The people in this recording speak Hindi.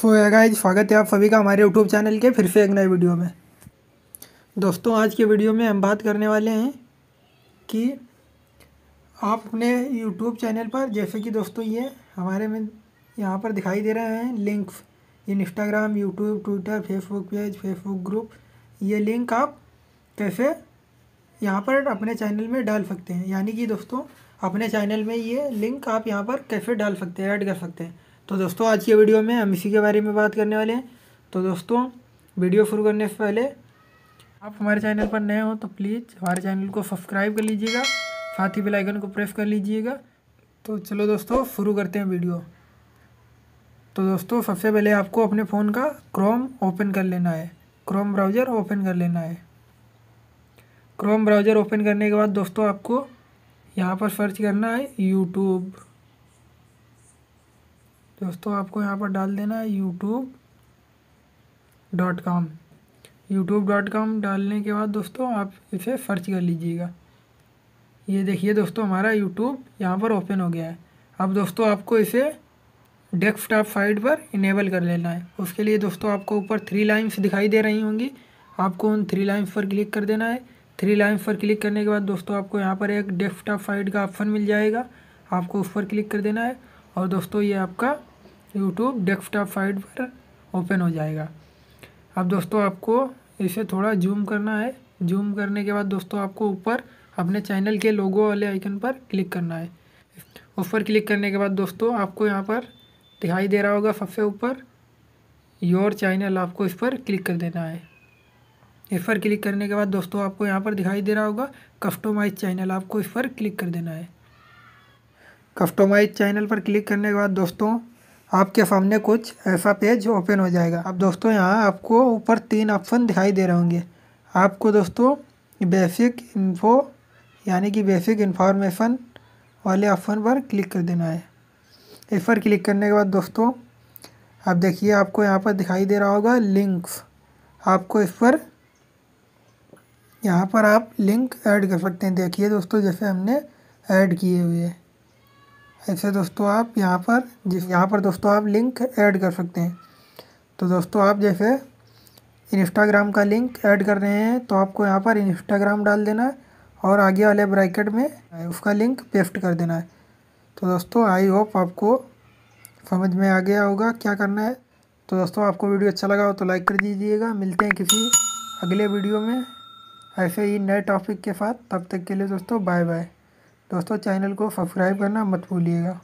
सो गाइस स्वागत है आप सभी का हमारे यूट्यूब चैनल के फिर से एक नए वीडियो में दोस्तों आज के वीडियो में हम बात करने वाले हैं कि आप अपने यूट्यूब चैनल पर जैसे कि दोस्तों ये हमारे में यहाँ पर दिखाई दे रहे हैं links in Instagram YouTube Twitter Facebook page Facebook group ये लिंक आप कैसे यहाँ पर अपने चैनल में डाल सकते हैं यानी कि दोस्तों अपने चैनल में ये लिंक आप यहाँ पर कैसे डाल सकते हैं ऐड कर सकते हैं तो दोस्तों आज के वीडियो में हम इसी के बारे में बात करने वाले हैं तो दोस्तों वीडियो शुरू करने से पहले आप हमारे चैनल पर नए हो तो प्लीज़ हमारे चैनल को सब्सक्राइब कर लीजिएगा साथ ही बेलाइकन को प्रेस कर लीजिएगा तो चलो दोस्तों शुरू करते हैं वीडियो तो दोस्तों सबसे पहले आपको अपने फ़ोन का क्रोम ओपन कर लेना है क्रोम ब्राउज़र ओपन कर लेना है क्रोम ब्राउज़र ओपन करने के बाद दोस्तों आपको यहाँ पर सर्च करना है यूट्यूब दोस्तों आपको यहाँ पर डाल देना है YouTube dot com YouTube dot com डालने के बाद दोस्तों आप इसे सर्च कर लीजिएगा ये देखिए दोस्तों हमारा यूट्यूब यहाँ पर ओपन हो गया है अब दोस्तों आपको इसे डेस्कटॉप साइट पर इनेबल कर लेना है उसके लिए दोस्तों आपको ऊपर थ्री लाइन्स दिखाई दे रही होंगी आपको उन थ्री लाइन्स पर क्लिक कर देना है थ्री लाइन्स पर क्लिक करने के बाद दोस्तों आपको यहाँ पर एक डेस्कटॉप साइट का ऑप्शन मिल जाएगा आपको उस पर क्लिक कर देना है और दोस्तों ये आपका यूट्यूब डेस्कटॉप साइड पर ओपन हो जाएगा अब दोस्तों आपको इसे थोड़ा जूम करना है जूम करने के बाद दोस्तों आपको ऊपर अपने चैनल के लोगो वाले आइकन पर क्लिक करना है उस पर क्लिक करने के बाद दोस्तों आपको यहाँ पर दिखाई दे रहा होगा सबसे ऊपर योर चैनल आपको इस पर क्लिक कर देना है इस पर क्लिक करने के बाद दोस्तों आपको यहाँ पर दिखाई दे रहा होगा कस्टोमाइज चैनल आपको इस पर क्लिक कर देना है कस्टोमाइज चैनल पर क्लिक करने के बाद दोस्तों आपके सामने कुछ ऐसा पेज ओपन हो जाएगा अब दोस्तों यहाँ आपको ऊपर तीन ऑप्शन दिखाई दे रहे होंगे आपको दोस्तों बेसिक इन्फो यानी कि बेसिक इन्फॉर्मेशन वाले ऑप्शन पर क्लिक कर देना है इस पर क्लिक करने के बाद दोस्तों आप देखिए आपको यहाँ पर दिखाई दे रहा होगा लिंक्स आपको इस पर यहाँ पर आप लिंक ऐड कर सकते हैं देखिए दोस्तों जैसे हमने ऐड किए हुए हैं ऐसे दोस्तों आप यहाँ पर जिस यहाँ पर दोस्तों आप लिंक ऐड कर सकते हैं तो दोस्तों आप जैसे इंस्टाग्राम का लिंक ऐड कर रहे हैं तो आपको यहाँ पर इंस्टाग्राम डाल देना है और आगे वाले ब्रैकेट में उसका लिंक पेस्ट कर देना है तो दोस्तों आई होप आपको समझ में आ गया होगा क्या करना है तो दोस्तों आपको वीडियो अच्छा लगा हो तो लाइक कर दीजिएगा मिलते हैं किसी अगले वीडियो में ऐसे ही नए टॉपिक के साथ तब तक के लिए दोस्तों बाय बाय दोस्तों चैनल को सब्सक्राइब करना मत भूलिएगा